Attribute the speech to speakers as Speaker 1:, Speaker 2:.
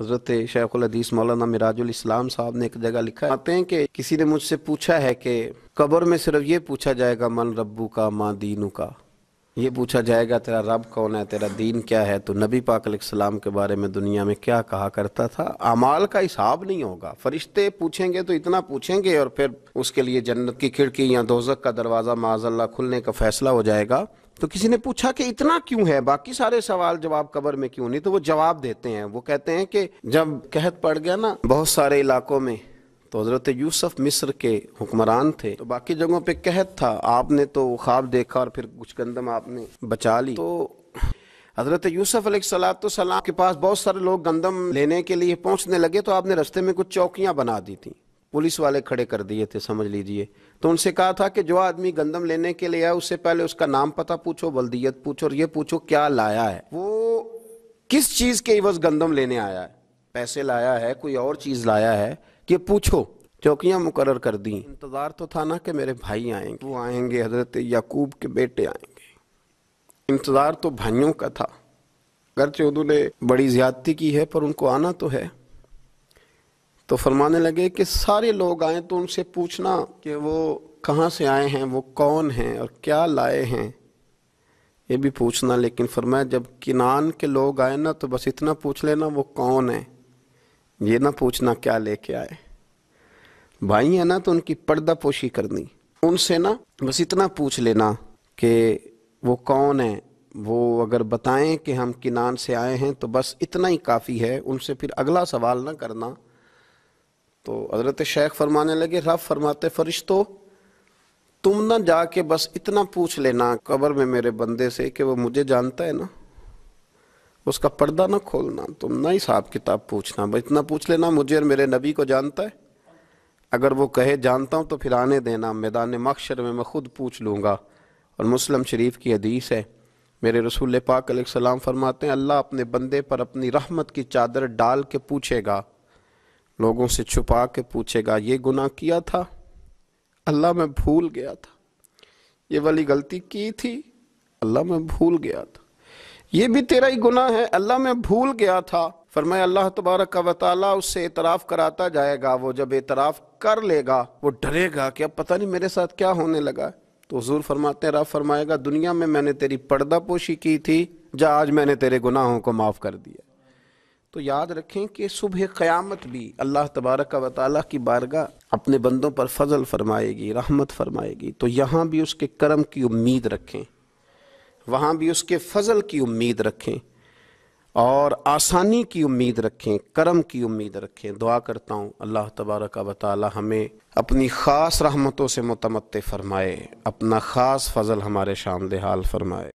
Speaker 1: हजरत शेखुल हदीस मौलाना मिराजुल इस्लाम साहब ने एक जगह लिखा आते हैं कि किसी ने मुझसे पूछा है कि कब्र में सिर्फ ये पूछा जाएगा मन रब्बू का माँ दीनू का ये पूछा जाएगा तेरा रब कौन है तेरा दीन क्या है तो नबी पाक सलाम के बारे में दुनिया में क्या कहा करता था अमाल का हिसाब नहीं होगा फरिश्ते पूछेंगे तो इतना पूछेंगे और फिर उसके लिए जन्नत की खिड़की या दोजक का दरवाज़ा माजल्ला खुलने का फैसला हो जाएगा तो किसी ने पूछा कि इतना क्यों है बाकी सारे सवाल जवाब कबर में क्यों नहीं तो वो जवाब देते हैं वो कहते हैं कि जब कहत पड़ गया ना बहुत सारे इलाकों में तो हज़रत यूसुफ मिस्र के हुक्मरान थे तो बाकी जगहों पे कहत था आपने तो ख्वाब देखा और फिर कुछ गंदम आपने बचा ली तो हज़रत यूसुफ सलाम के पास बहुत सारे लोग गंदम लेने के लिए पहुंचने लगे तो आपने रास्ते में कुछ चौकियां बना दी थी पुलिस वाले खड़े कर दिए थे समझ लीजिए तो उनसे कहा था कि जो आदमी गंदम लेने के लिए आया उससे पहले उसका नाम पता पूछो बल्दियत पूछो और ये पूछो क्या लाया है वो किस चीज़ के इवज गंदम लेने आया है पैसे लाया है कोई और चीज़ लाया है कि पूछो चौकियां मुकर कर दी इंतज़ार तो था ना कि मेरे भाई आएंगे वो आएंगे हज़रत याकूब के बेटे आएंगे इंतज़ार तो भाइयों का था चौधरी ने बड़ी ज़्यादती की है पर उनको आना तो है तो फरमाने लगे कि सारे लोग आए तो उनसे पूछना कि वो कहाँ से आए हैं वो कौन हैं और क्या लाए हैं ये भी पूछना लेकिन फरमाया जब किनान के लोग आए ना तो बस इतना पूछ लेना वो कौन है ये ना पूछना क्या लेके आए भाई है ना तो उनकी पर्दा पोशी करनी उनसे ना बस इतना पूछ लेना कि वो कौन है वो अगर बताएं कि हम किनान से आए हैं तो बस इतना ही काफ़ी है उनसे फिर अगला सवाल ना करना तो हज़रत शेख फरमाने लगे रब फरमाते फरिश्तो तुम ना जाके बस इतना पूछ लेना कबर में मेरे बंदे से कि वो मुझे जानता है ना उसका पर्दा ना खोलना तुम ना ही साहब किताब पूछना इतना पूछ लेना मुझे और मेरे नबी को जानता है अगर वो कहे जानता हूँ तो फिर आने देना मैदान मक्षर में मैं खुद पूछ लूँगा और मुस्लिम शरीफ की हदीस है मेरे रसूल पाक सलाम फरमाते हैं अल्लाह अपने बंदे पर अपनी रहमत की चादर डाल के पूछेगा लोगों से छुपा के पूछेगा ये गुनाह किया था अल्लाह मैं भूल गया था ये वाली गलती की थी अल्लाह मैं भूल गया था ये भी तेरा ही गुना है अल्लाह में भूल गया था फरमाया अल्लाह तबारक का वाली उससे एतराफ़ कराता जाएगा वो जब एतराफ़ कर लेगा वो डरेगा कि अब पता नहीं मेरे साथ क्या होने लगा तो हजूर फरमाते हैं रब फरमाएगा दुनिया में मैंने तेरी पर्दा पोशी की थी जहाँ आज मैंने तेरे गुनाहों को माफ़ कर दिया तो याद रखें कि सुबह क़्यामत भी अल्लाह तबारक का ताली की बारगाह अपने बंदों पर फजल फरमाएगी रहमत फरमाएगी तो यहाँ भी उसके कर्म की उम्मीद रखें वहाँ भी उसके फजल की उम्मीद रखें और आसानी की उम्मीद रखें करम की उम्मीद रखें दुआ करता हूँ अल्लाह तबारक वाली हमें अपनी ख़ास रहमतों से मुतमत फ़रमाए अपना ख़ास फजल हमारे शामद हाल फरमाए